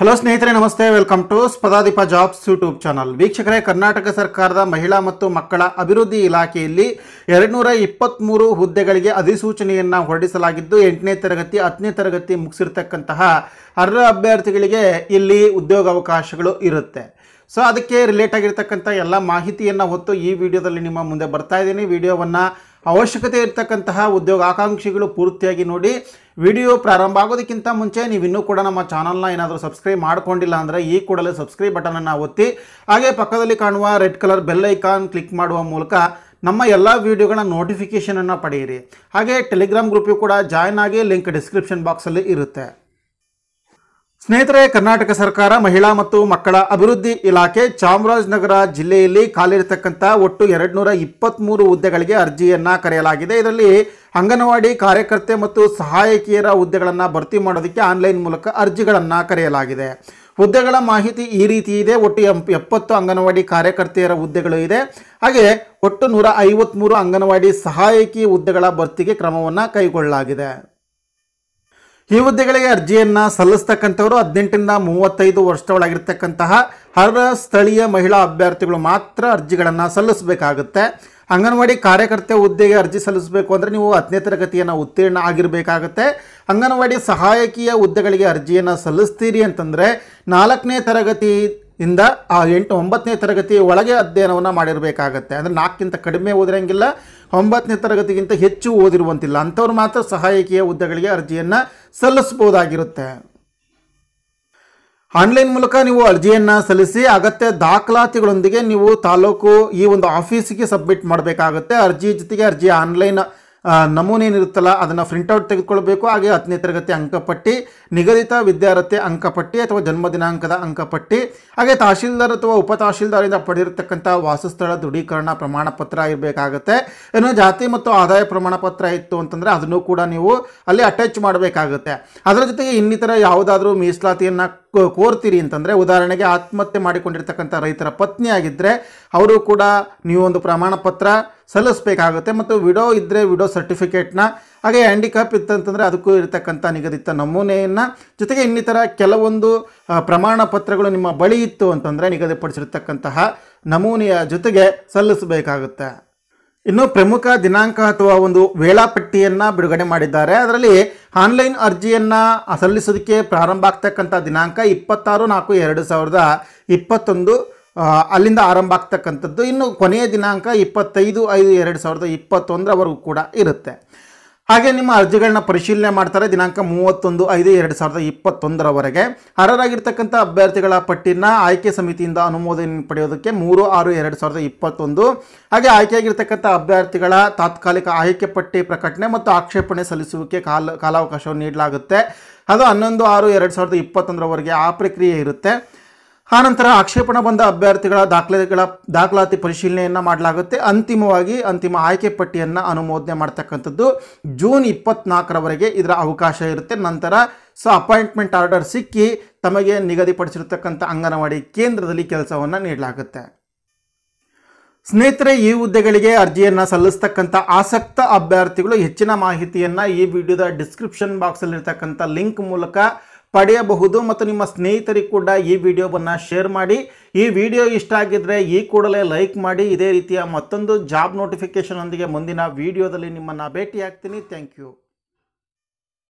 hello ಸ್ನೇಹಿತರೆ ನಮಸ್ತೆ welcome to ಸ್ಪದಾದೀಪ ಜಾಬ್ಸ್ ಯೂಟ್ಯೂಬ್ ಚಾನಲ್ ವೀಕ್ಷಕರೇ ಕರ್ನಾಟಕ ಸರ್ಕಾರದ ಮಹಿಳಾ ಮತ್ತು ಮಕ್ಕಳ ಅಭಿವೃದ್ಧಿ ಇಲಾಖೆಯಲ್ಲಿ ಎರಡುನೂರ ಇಪ್ಪತ್ತ್ಮೂರು ಹುದ್ದೆಗಳಿಗೆ ಅಧಿಸೂಚನೆಯನ್ನು ಹೊರಡಿಸಲಾಗಿದ್ದು ಎಂಟನೇ ತರಗತಿ ಹತ್ತನೇ ತರಗತಿ ಮುಗಿಸಿರ್ತಕ್ಕಂತಹ ಅರ್ಹ ಅಭ್ಯರ್ಥಿಗಳಿಗೆ ಇಲ್ಲಿ ಉದ್ಯೋಗಾವಕಾಶಗಳು ಇರುತ್ತೆ ಸೊ ಅದಕ್ಕೆ ರಿಲೇಟ್ ಆಗಿರ್ತಕ್ಕಂಥ ಎಲ್ಲ ಮಾಹಿತಿಯನ್ನು ಹೊತ್ತು ಈ ವಿಡಿಯೋದಲ್ಲಿ ನಿಮ್ಮ ಮುಂದೆ ಬರ್ತಾ ಇದ್ದೀನಿ ವಿಡಿಯೋವನ್ನು ಅವಶ್ಯಕತೆ ಇರತಕ್ಕಂತಹ ಉದ್ಯೋಗ ಆಕಾಂಕ್ಷಿಗಳು ಪೂರ್ತಿಯಾಗಿ ನೋಡಿ ವಿಡಿಯೋ ಪ್ರಾರಂಭ ಆಗೋದಕ್ಕಿಂತ ಮುಂಚೆ ನೀವು ಇನ್ನೂ ಕೂಡ ನಮ್ಮ ಚಾನಲ್ನ ಏನಾದರೂ ಸಬ್ಸ್ಕ್ರೈಬ್ ಮಾಡ್ಕೊಂಡಿಲ್ಲ ಅಂದರೆ ಈ ಕೂಡಲೇ ಸಬ್ಸ್ಕ್ರೈಬ್ ಬಟನನ್ನು ಒತ್ತಿ ಹಾಗೆ ಪಕ್ಕದಲ್ಲಿ ಕಾಣುವ red colour bell icon click ಮಾಡುವ ಮೂಲಕ ನಮ್ಮ ಎಲ್ಲ ವೀಡಿಯೋಗಳ ನೋಟಿಫಿಕೇಷನನ್ನು ಪಡೆಯಿರಿ ಹಾಗೆ ಟೆಲಿಗ್ರಾಮ್ ಗ್ರೂಪಿಗೂ ಕೂಡ ಜಾಯ್ನ್ ಆಗಿ ಲಿಂಕ್ ಡಿಸ್ಕ್ರಿಪ್ಷನ್ ಬಾಕ್ಸಲ್ಲಿ ಇರುತ್ತೆ ಸ್ನೇಹಿತರೆ ಕರ್ನಾಟಕ ಸರ್ಕಾರ ಮಹಿಳಾ ಮತ್ತು ಮಕ್ಕಳ ಅಭಿವೃದ್ಧಿ ಇಲಾಖೆ ಚಾಮರಾಜನಗರ ಜಿಲ್ಲೆಯಲ್ಲಿ ಖಾಲಿರತಕ್ಕಂಥ ಒಟ್ಟು ಎರಡು ನೂರ ಇಪ್ಪತ್ತ್ಮೂರು ಹುದ್ದೆಗಳಿಗೆ ಅರ್ಜಿಯನ್ನು ಕರೆಯಲಾಗಿದೆ ಇದರಲ್ಲಿ ಅಂಗನವಾಡಿ ಕಾರ್ಯಕರ್ತೆ ಮತ್ತು ಸಹಾಯಕಿಯರ ಹುದ್ದೆಗಳನ್ನು ಭರ್ತಿ ಮಾಡೋದಕ್ಕೆ ಆನ್ಲೈನ್ ಮೂಲಕ ಅರ್ಜಿಗಳನ್ನು ಕರೆಯಲಾಗಿದೆ ಹುದ್ದೆಗಳ ಮಾಹಿತಿ ಈ ರೀತಿ ಇದೆ ಒಟ್ಟು ಎಪ್ಪತ್ತು ಅಂಗನವಾಡಿ ಕಾರ್ಯಕರ್ತೆಯರ ಹುದ್ದೆಗಳು ಇದೆ ಹಾಗೆ ಒಟ್ಟು ನೂರ ಐವತ್ತ್ಮೂರು ಅಂಗನವಾಡಿ ಸಹಾಯಕಿ ಹುದ್ದೆಗಳ ಭರ್ತಿಗೆ ಕ್ರಮವನ್ನು ಕೈಗೊಳ್ಳಲಾಗಿದೆ ಈ ಹುದ್ದೆಗಳಿಗೆ ಅರ್ಜಿಯನ್ನು ಸಲ್ಲಿಸ್ತಕ್ಕಂಥವರು ಹದಿನೆಂಟರಿಂದ ಮೂವತ್ತೈದು ವರ್ಷ ಒಳಗಿರ್ತಕ್ಕಂತಹ ಹರ ಸ್ಥಳೀಯ ಮಹಿಳಾ ಅಭ್ಯರ್ಥಿಗಳು ಮಾತ್ರ ಅರ್ಜಿಗಳನ್ನು ಸಲ್ಲಿಸಬೇಕಾಗುತ್ತೆ ಅಂಗನವಾಡಿ ಕಾರ್ಯಕರ್ತೆ ಹುದ್ದೆಗೆ ಅರ್ಜಿ ಸಲ್ಲಿಸಬೇಕು ಅಂದರೆ ನೀವು ಹತ್ತನೇ ತರಗತಿಯನ್ನು ಉತ್ತೀರ್ಣ ಆಗಿರಬೇಕಾಗತ್ತೆ ಅಂಗನವಾಡಿ ಸಹಾಯಕಿಯ ಹುದ್ದೆಗಳಿಗೆ ಅರ್ಜಿಯನ್ನು ಸಲ್ಲಿಸ್ತೀರಿ ಅಂತಂದರೆ ನಾಲ್ಕನೇ ತರಗತಿ ಇಂದ ಆ ಎಂಟು ಒಂಬತ್ತನೇ ತರಗತಿ ಒಳಗೆ ಅಧ್ಯಯನವನ್ನು ಮಾಡಿರಬೇಕಾಗತ್ತೆ ಅಂದರೆ ನಾಲ್ಕಿಂತ ಕಡಿಮೆ ಓದಿರಂಗಿಲ್ಲ ಒಂಬತ್ತನೇ ತರಗತಿಗಿಂತ ಹೆಚ್ಚು ಓದಿರುವಂತಿಲ್ಲ ಅಂಥವ್ರು ಮಾತ್ರ ಸಹಾಯಕೀಯ ಹುದ್ದೆಗಳಿಗೆ ಅರ್ಜಿಯನ್ನು ಸಲ್ಲಿಸಬಹುದಾಗಿರುತ್ತೆ ಆನ್ಲೈನ್ ಮೂಲಕ ನೀವು ಅರ್ಜಿಯನ್ನು ಸಲ್ಲಿಸಿ ಅಗತ್ಯ ದಾಖಲಾತಿಗಳೊಂದಿಗೆ ನೀವು ತಾಲೂಕು ಈ ಒಂದು ಆಫೀಸಿಗೆ ಸಬ್ಮಿಟ್ ಮಾಡಬೇಕಾಗುತ್ತೆ ಅರ್ಜಿ ಜೊತೆಗೆ ಅರ್ಜಿ ಆನ್ಲೈನ್ ನಮೂನೆ ಏನಿರುತ್ತಲ್ಲ ಅದನ್ನು ಪ್ರಿಂಟೌಟ್ ತೆಗೆದುಕೊಳ್ಬೇಕು ಹಾಗೆ ಹತ್ತನೇ ತರಗತಿ ಅಂಕಪಟ್ಟಿ ನಿಗದಿತ ವಿದ್ಯಾರ್ಥಿ ಅಂಕಪಟ್ಟಿ ಅಥವಾ ಜನ್ಮದಿನಾಂಕದ ಅಂಕಪಟ್ಟಿ ಹಾಗೆ ತಹಶೀಲ್ದಾರ್ ಅಥವಾ ಉಪ ತಹಶೀಲ್ದಾರಿಂದ ಪಡೆದಿರತಕ್ಕಂಥ ವಾಸಸ್ಥಳ ದೃಢೀಕರಣ ಪ್ರಮಾಣ ಪತ್ರ ಇರಬೇಕಾಗತ್ತೆ ಏನೋ ಜಾತಿ ಮತ್ತು ಆದಾಯ ಪ್ರಮಾಣ ಪತ್ರ ಇತ್ತು ಅಂತಂದರೆ ಅದನ್ನು ಕೂಡ ನೀವು ಅಲ್ಲಿ ಅಟ್ಯಾಚ್ ಮಾಡಬೇಕಾಗುತ್ತೆ ಅದರ ಜೊತೆಗೆ ಇನ್ನಿತರ ಯಾವುದಾದ್ರೂ ಮೀಸಲಾತಿಯನ್ನು ಕೋರ್ತೀರಿ ಅಂತಂದರೆ ಉದಾಹರಣೆಗೆ ಆತ್ಮಹತ್ಯೆ ಮಾಡಿಕೊಂಡಿರ್ತಕ್ಕಂಥ ರೈತರ ಪತ್ನಿ ಆಗಿದ್ದರೆ ಅವರು ಕೂಡ ನೀವೊಂದು ಪ್ರಮಾಣ ಪತ್ರ ಸಲ್ಲಿಸಬೇಕಾಗುತ್ತೆ ಮತ್ತು ವಿಡೋ ಇದ್ದರೆ ವಿಡೋ ಸರ್ಟಿಫಿಕೇಟ್ನ ಹಾಗೆ ಹ್ಯಾಂಡಿಕ್ಯಾಪ್ ಇತ್ತಂತಂದರೆ ಅದಕ್ಕೂ ಇರತಕ್ಕಂಥ ನಿಗದಿತ ನಮೂನೆಯನ್ನು ಜೊತೆಗೆ ಇನ್ನಿತರ ಕೆಲವೊಂದು ಪ್ರಮಾಣ ಪತ್ರಗಳು ನಿಮ್ಮ ಬಳಿ ಇತ್ತು ಅಂತಂದರೆ ನಿಗದಿಪಡಿಸಿರ್ತಕ್ಕಂತಹ ನಮೂನೆಯ ಜೊತೆಗೆ ಸಲ್ಲಿಸಬೇಕಾಗುತ್ತೆ ಇನ್ನು ಪ್ರಮುಖ ದಿನಾಂಕ ಅಥವಾ ಒಂದು ವೇಳಾಪಟ್ಟಿಯನ್ನು ಬಿಡುಗಡೆ ಮಾಡಿದ್ದಾರೆ ಅದರಲ್ಲಿ ಆನ್ಲೈನ್ ಅರ್ಜಿಯನ್ನು ಸಲ್ಲಿಸೋದಕ್ಕೆ ಪ್ರಾರಂಭ ಆಗ್ತಕ್ಕಂಥ ದಿನಾಂಕ ಇಪ್ಪತ್ತಾರು ನಾಲ್ಕು ಎರಡು ಸಾವಿರದ ಇಪ್ಪತ್ತೊಂದು ಅಲ್ಲಿಂದ ಆರಂಭ ಆಗ್ತಕ್ಕಂಥದ್ದು ಇನ್ನು ಕೊನೆಯ ದಿನಾಂಕ ಇಪ್ಪತ್ತೈದು ಐದು ಎರಡು ಸಾವಿರದ ಇಪ್ಪತ್ತೊಂದರವರೆಗೂ ಕೂಡ ಇರುತ್ತೆ ಹಾಗೆ ನಿಮ್ಮ ಅರ್ಜಿಗಳನ್ನ ಪರಿಶೀಲನೆ ಮಾಡ್ತಾರೆ ದಿನಾಂಕ ಮೂವತ್ತೊಂದು ಐದು ಎರಡು ಸಾವಿರದ ಇಪ್ಪತ್ತೊಂದರವರೆಗೆ ಅರ್ಹರಾಗಿರ್ತಕ್ಕಂಥ ಅಭ್ಯರ್ಥಿಗಳ ಪಟ್ಟಿನ ಆಯ್ಕೆ ಸಮಿತಿಯಿಂದ ಅನುಮೋದನೆ ಪಡೆಯೋದಕ್ಕೆ ಮೂರು ಆರು ಎರಡು ಸಾವಿರದ ಇಪ್ಪತ್ತೊಂದು ಹಾಗೆ ಆಯ್ಕೆಯಾಗಿರ್ತಕ್ಕಂಥ ಅಭ್ಯರ್ಥಿಗಳ ತಾತ್ಕಾಲಿಕ ಆಯ್ಕೆ ಪಟ್ಟಿ ಪ್ರಕಟಣೆ ಮತ್ತು ಆಕ್ಷೇಪಣೆ ಸಲ್ಲಿಸುವಿಕೆ ಕಾಲ ಕಾಲಾವಕಾಶವನ್ನು ನೀಡಲಾಗುತ್ತೆ ಅದು ಹನ್ನೊಂದು ಆರು ಎರಡು ಸಾವಿರದ ಇಪ್ಪತ್ತೊಂದರವರೆಗೆ ಆ ಪ್ರಕ್ರಿಯೆ ಇರುತ್ತೆ ಆನಂತರ ಆಕ್ಷೇಪಣ ಬಂದ ಅಭ್ಯರ್ಥಿಗಳ ದಾಖಲೆಗಳ ದಾಖಲಾತಿ ಪರಿಶೀಲನೆಯನ್ನು ಮಾಡಲಾಗುತ್ತೆ ಅಂತಿಮವಾಗಿ ಅಂತಿಮ ಆಯ್ಕೆ ಪಟ್ಟಿಯನ್ನು ಅನುಮೋದನೆ ಮಾಡ್ತಕ್ಕಂಥದ್ದು ಜೂನ್ ಇಪ್ಪತ್ನಾಲ್ಕರವರೆಗೆ ಇದರ ಅವಕಾಶ ಇರುತ್ತೆ ನಂತರ ಸೊ ಅಪಾಯಿಂಟ್ಮೆಂಟ್ ಆರ್ಡರ್ ಸಿಕ್ಕಿ ತಮಗೆ ನಿಗದಿಪಡಿಸಿರ್ತಕ್ಕಂಥ ಅಂಗನವಾಡಿ ಕೇಂದ್ರದಲ್ಲಿ ಕೆಲಸವನ್ನು ನೀಡಲಾಗುತ್ತೆ ಸ್ನೇಹಿತರೆ ಈ ಹುದ್ದೆಗಳಿಗೆ ಅರ್ಜಿಯನ್ನು ಸಲ್ಲಿಸ್ತಕ್ಕಂಥ ಆಸಕ್ತ ಅಭ್ಯರ್ಥಿಗಳು ಹೆಚ್ಚಿನ ಮಾಹಿತಿಯನ್ನು ಈ ವಿಡಿಯೋದ ಡಿಸ್ಕ್ರಿಪ್ಷನ್ ಬಾಕ್ಸಲ್ಲಿರ್ತಕ್ಕಂಥ ಲಿಂಕ್ ಮೂಲಕ ಪಡೆಯಬಹುದು ಮತ್ತು ನಿಮ್ಮ ಸ್ನೇಹಿತರಿಗೆ ಕೂಡ ಈ ವಿಡಿಯೋವನ್ನು ಶೇರ್ ಮಾಡಿ ಈ ವಿಡಿಯೋ ಇಷ್ಟ ಆಗಿದ್ದರೆ ಈ ಕೂಡಲೇ ಲೈಕ್ ಮಾಡಿ ಇದೇ ರೀತಿಯ ಮತ್ತೊಂದು ಜಾಬ್ ನೋಟಿಫಿಕೇಷನ್ ಒಂದಿಗೆ ಮುಂದಿನ ವಿಡಿಯೋದಲ್ಲಿ ನಿಮ್ಮನ್ನು ಭೇಟಿಯಾಗ್ತೀನಿ ಥ್ಯಾಂಕ್ ಯು